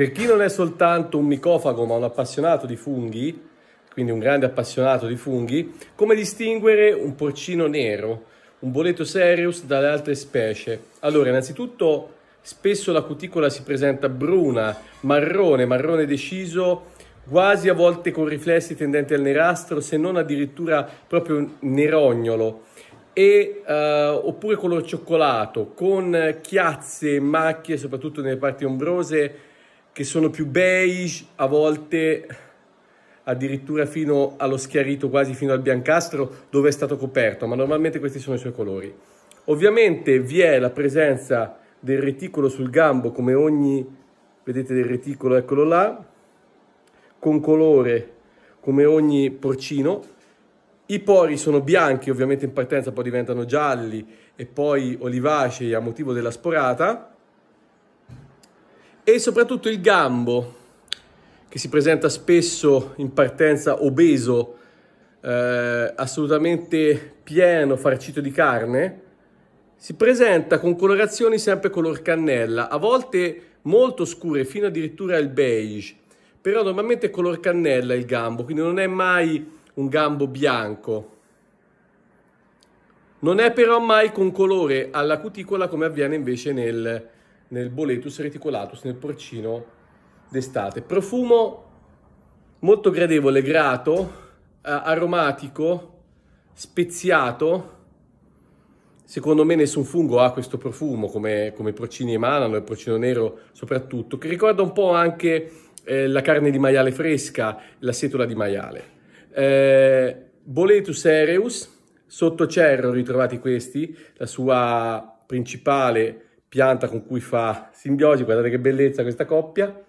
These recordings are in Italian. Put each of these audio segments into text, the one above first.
Per chi non è soltanto un micofago ma un appassionato di funghi, quindi un grande appassionato di funghi, come distinguere un porcino nero, un boleto serius dalle altre specie? Allora, innanzitutto spesso la cuticola si presenta bruna, marrone, marrone deciso, quasi a volte con riflessi tendenti al nerastro, se non addirittura proprio nerognolo. E, eh, oppure color cioccolato con chiazze e macchie soprattutto nelle parti ombrose che sono più beige, a volte addirittura fino allo schiarito, quasi fino al biancastro, dove è stato coperto, ma normalmente questi sono i suoi colori. Ovviamente vi è la presenza del reticolo sul gambo, come ogni, vedete del reticolo, eccolo là, con colore come ogni porcino. I pori sono bianchi, ovviamente in partenza poi diventano gialli e poi olivacei a motivo della sporata e soprattutto il gambo che si presenta spesso in partenza obeso, eh, assolutamente pieno, farcito di carne, si presenta con colorazioni sempre color cannella, a volte molto scure, fino addirittura al beige, però normalmente è color cannella il gambo, quindi non è mai un gambo bianco. Non è però mai con colore alla cuticola come avviene invece nel, nel Boletus reticulatus, nel porcino d'estate. Profumo molto gradevole, grato, eh, aromatico, speziato. Secondo me nessun fungo ha questo profumo, come, come i porcini emanano, il porcino nero soprattutto, che ricorda un po' anche eh, la carne di maiale fresca, la setola di maiale. Eh, Boletus aereus, sotto cerro ritrovati questi, la sua principale pianta con cui fa simbiosi, guardate che bellezza questa coppia.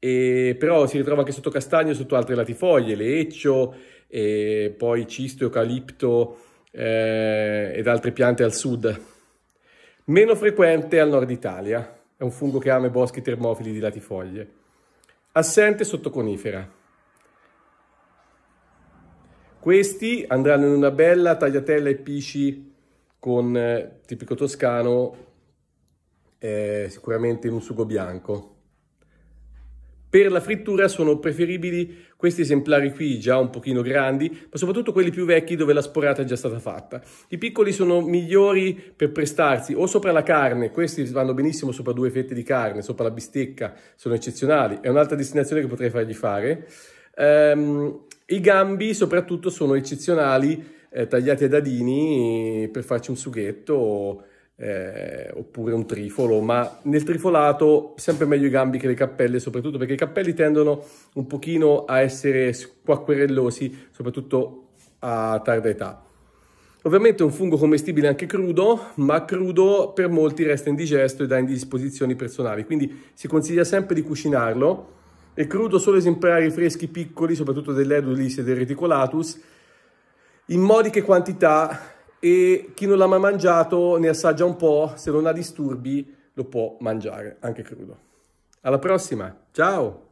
E però si ritrova anche sotto castagno e sotto altre latifoglie, leccio, e poi cisto, eucalipto eh, ed altre piante al sud. Meno frequente al nord Italia, è un fungo che ama i boschi termofili di latifoglie. Assente sotto conifera. Questi andranno in una bella tagliatella e pici con eh, tipico toscano, eh, sicuramente in un sugo bianco. Per la frittura sono preferibili questi esemplari qui, già un pochino grandi, ma soprattutto quelli più vecchi dove la sporata è già stata fatta. I piccoli sono migliori per prestarsi o sopra la carne, questi vanno benissimo sopra due fette di carne, sopra la bistecca, sono eccezionali, è un'altra destinazione che potrei fargli fare. Um, I gambi soprattutto sono eccezionali eh, tagliati a dadini per farci un sughetto eh, oppure un trifolo, ma nel trifolato sempre meglio i gambi che le cappelle, soprattutto perché i cappelli tendono un pochino a essere squacquerellosi, soprattutto a tarda età. Ovviamente è un fungo commestibile anche crudo, ma crudo per molti resta indigesto e dà indisposizioni personali, quindi si consiglia sempre di cucinarlo. È crudo solo esemplari freschi piccoli, soprattutto dell'Edulis e del Reticolatus, in modiche quantità e chi non l'ha mai mangiato ne assaggia un po', se non ha disturbi lo può mangiare anche crudo. Alla prossima, ciao!